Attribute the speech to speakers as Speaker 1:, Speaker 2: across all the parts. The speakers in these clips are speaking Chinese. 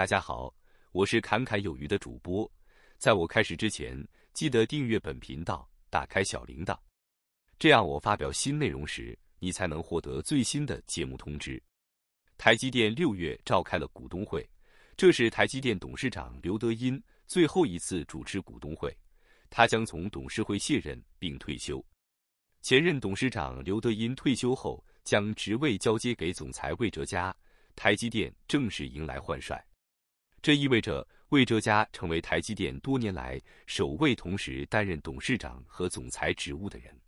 Speaker 1: 大家好，我是侃侃有余的主播。在我开始之前，记得订阅本频道，打开小铃铛，这样我发表新内容时，你才能获得最新的节目通知。台积电六月召开了股东会，这是台积电董事长刘德音最后一次主持股东会，他将从董事会卸任并退休。前任董事长刘德音退休后，将职位交接给总裁魏哲家，台积电正式迎来换帅。这意味着魏哲嘉成为台积电多年来首位同时担任董事长和总裁职务的人。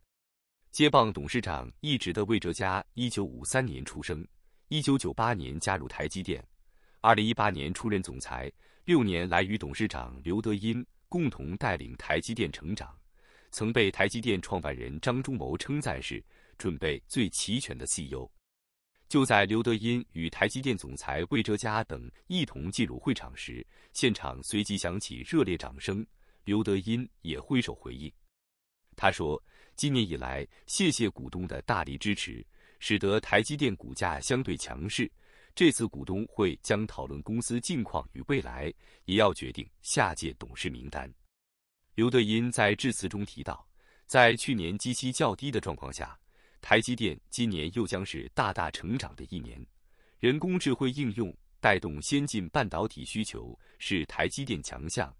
Speaker 1: 接棒董事长一职的魏哲嘉，1953年出生，1998年加入台积电，2018年出任总裁，六年来与董事长刘德音共同带领台积电成长，曾被台积电创办人张忠谋称赞是“准备最齐全的 CEO”。就在刘德音与台积电总裁魏哲嘉等一同进入会场时，现场随即响起热烈掌声。刘德音也挥手回应。他说：“今年以来，谢谢股东的大力支持，使得台积电股价相对强势。这次股东会将讨论公司近况与未来，也要决定下届董事名单。”刘德音在致辞中提到，在去年基期较低的状况下。台积电今年又将是大大成长的一年，人工智能应用带动先进半导体需求是台积电强项，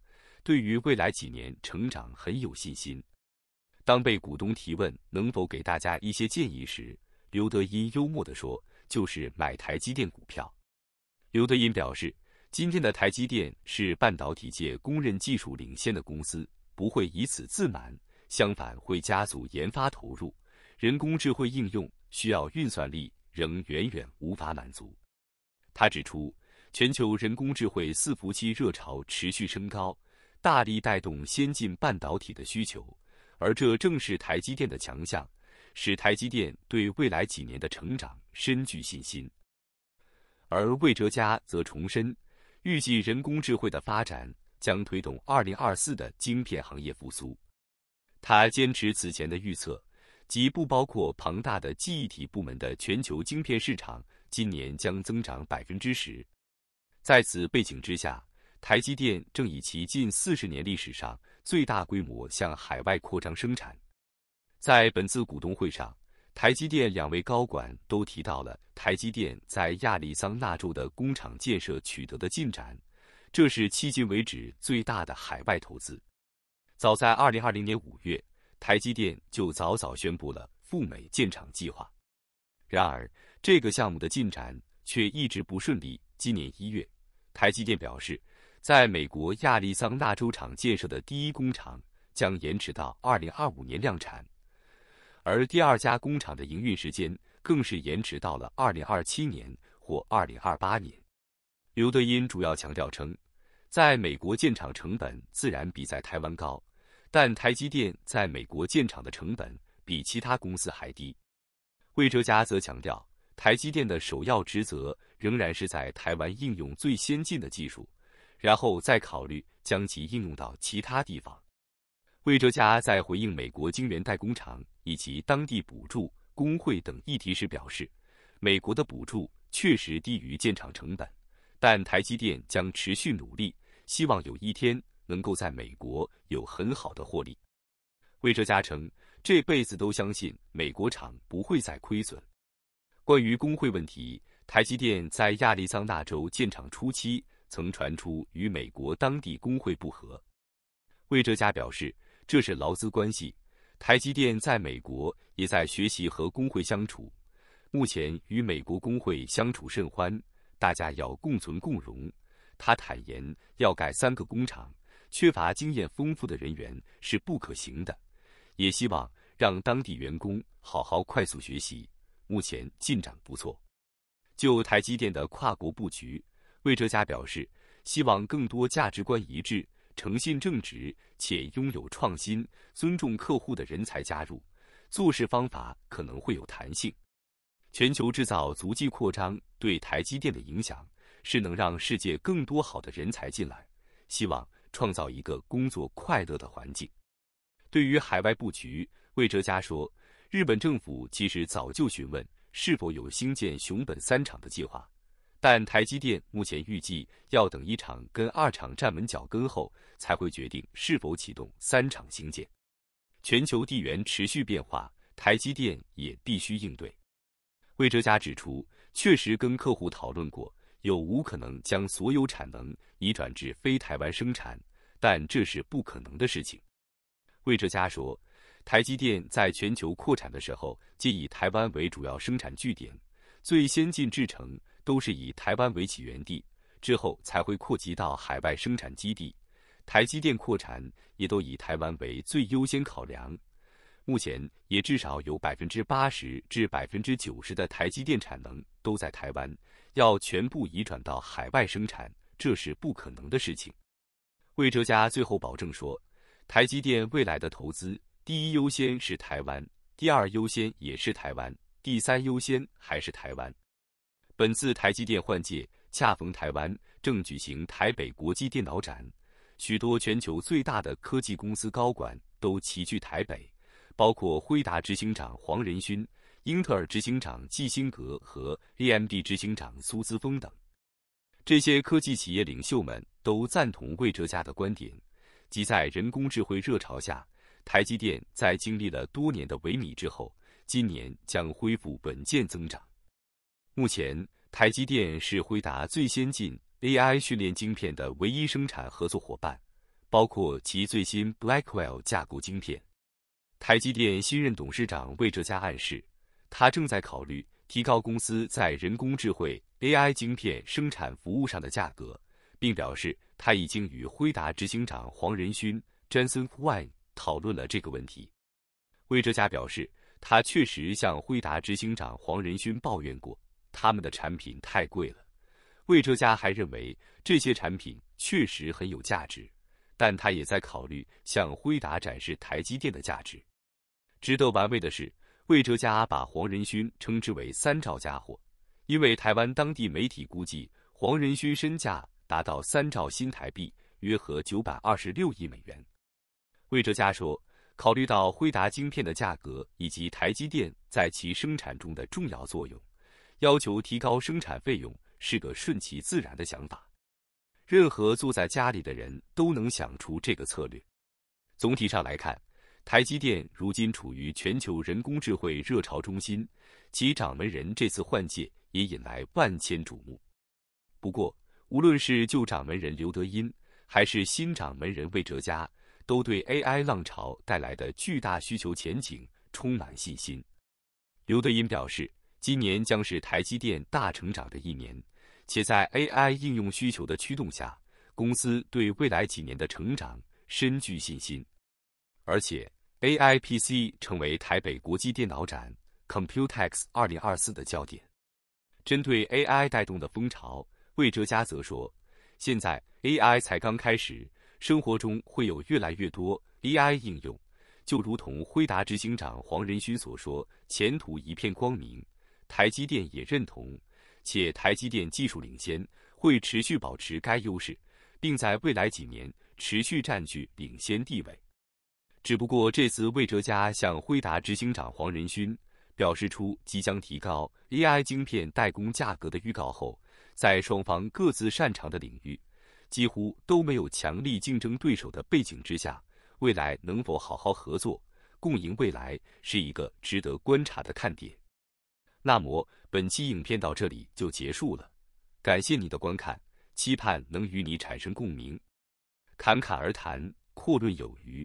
Speaker 1: 对于未来几年成长很有信心。当被股东提问能否给大家一些建议时，刘德音幽默地说：“就是买台积电股票。”刘德音表示，今天的台积电是半导体界公认技术领先的公司，不会以此自满，相反会加速研发投入。人工智慧应用需要运算力，仍远远无法满足。他指出，全球人工智慧伺服器热潮持续升高，大力带动先进半导体的需求，而这正是台积电的强项，使台积电对未来几年的成长深具信心。而魏哲嘉则重申，预计人工智慧的发展将推动2024的晶片行业复苏。他坚持此前的预测。即不包括庞大的记忆体部门的全球晶片市场，今年将增长百分之十。在此背景之下，台积电正以其近四十年历史上最大规模向海外扩张生产。在本次股东会上，台积电两位高管都提到了台积电在亚利桑那州的工厂建设取得的进展，这是迄今为止最大的海外投资。早在二零二零年五月。台积电就早早宣布了赴美建厂计划，然而这个项目的进展却一直不顺利。今年一月，台积电表示，在美国亚利桑那州厂建设的第一工厂将延迟到二零二五年量产，而第二家工厂的营运时间更是延迟到了二零二七年或二零二八年。刘德音主要强调称，在美国建厂成本自然比在台湾高。但台积电在美国建厂的成本比其他公司还低。魏哲家则强调，台积电的首要职责仍然是在台湾应用最先进的技术，然后再考虑将其应用到其他地方。魏哲家在回应美国晶圆代工厂以及当地补助、工会等议题时表示，美国的补助确实低于建厂成本，但台积电将持续努力，希望有一天。能够在美国有很好的获利。魏哲嘉称，这辈子都相信美国厂不会再亏损。关于工会问题，台积电在亚利桑那州建厂初期曾传出与美国当地工会不和。魏哲嘉表示，这是劳资关系，台积电在美国也在学习和工会相处，目前与美国工会相处甚欢，大家要共存共荣。他坦言要盖三个工厂。缺乏经验丰富的人员是不可行的，也希望让当地员工好好快速学习。目前进展不错。就台积电的跨国布局，魏哲家表示，希望更多价值观一致、诚信正直且拥有创新、尊重客户的人才加入。做事方法可能会有弹性。全球制造足迹扩张对台积电的影响是能让世界更多好的人才进来，希望。创造一个工作快乐的环境。对于海外布局，魏哲嘉说，日本政府其实早就询问是否有兴建熊本三厂的计划，但台积电目前预计要等一厂跟二厂站稳脚跟后，才会决定是否启动三厂兴建。全球地缘持续变化，台积电也必须应对。魏哲嘉指出，确实跟客户讨论过。有无可能将所有产能移转至非台湾生产？但这是不可能的事情。魏哲嘉说，台积电在全球扩产的时候，皆以台湾为主要生产据点，最先进制程都是以台湾为起源地，之后才会扩及到海外生产基地。台积电扩产也都以台湾为最优先考量。目前也至少有百分之八十至百分之九十的台积电产能都在台湾，要全部移转到海外生产，这是不可能的事情。魏哲家最后保证说：“台积电未来的投资，第一优先是台湾，第二优先也是台湾，第三优先还是台湾。”本次台积电换届恰逢台湾正举行台北国际电脑展，许多全球最大的科技公司高管都齐聚台北。包括辉达执行长黄仁勋、英特尔执行长基辛格和 AMD 执行长苏姿峰等，这些科技企业领袖们都赞同魏哲家的观点，即在人工智慧热潮下，台积电在经历了多年的萎靡之后，今年将恢复稳健增长。目前，台积电是辉达最先进 AI 训练晶片的唯一生产合作伙伴，包括其最新 Blackwell 架构晶片。台积电新任董事长魏哲嘉暗示，他正在考虑提高公司在人工智慧 AI 晶片生产服务上的价格，并表示他已经与辉达执行长黄仁勋 j n s e n Huang） 讨论了这个问题。魏哲嘉表示，他确实向辉达执行长黄仁勋抱怨过他们的产品太贵了。魏哲嘉还认为这些产品确实很有价值，但他也在考虑向辉达展示台积电的价值。值得玩味的是，魏哲家把黄仁勋称之为“三兆家伙”，因为台湾当地媒体估计，黄仁勋身价达到三兆新台币，约合九百二十六亿美元。魏哲家说：“考虑到辉达晶片的价格以及台积电在其生产中的重要作用，要求提高生产费用是个顺其自然的想法。任何坐在家里的人都能想出这个策略。总体上来看。”台积电如今处于全球人工智慧热潮中心，其掌门人这次换届也引来万千瞩目。不过，无论是旧掌门人刘德音，还是新掌门人魏哲家，都对 AI 浪潮带来的巨大需求前景充满信心。刘德音表示，今年将是台积电大成长的一年，且在 AI 应用需求的驱动下，公司对未来几年的成长深具信心。而且，AI PC 成为台北国际电脑展 Computex 2024的焦点。针对 AI 带动的风潮，魏哲嘉则说：“现在 AI 才刚开始，生活中会有越来越多 AI 应用。”就如同辉达执行长黄仁勋所说，前途一片光明。台积电也认同，且台积电技术领先，会持续保持该优势，并在未来几年持续占据领先地位。只不过这次，魏哲家向辉达执行长黄仁勋表示出即将提高 AI 晶片代工价格的预告后，在双方各自擅长的领域几乎都没有强力竞争对手的背景之下，未来能否好好合作共赢未来，是一个值得观察的看点。那么本期影片到这里就结束了，感谢你的观看，期盼能与你产生共鸣，侃侃而谈，阔论有余。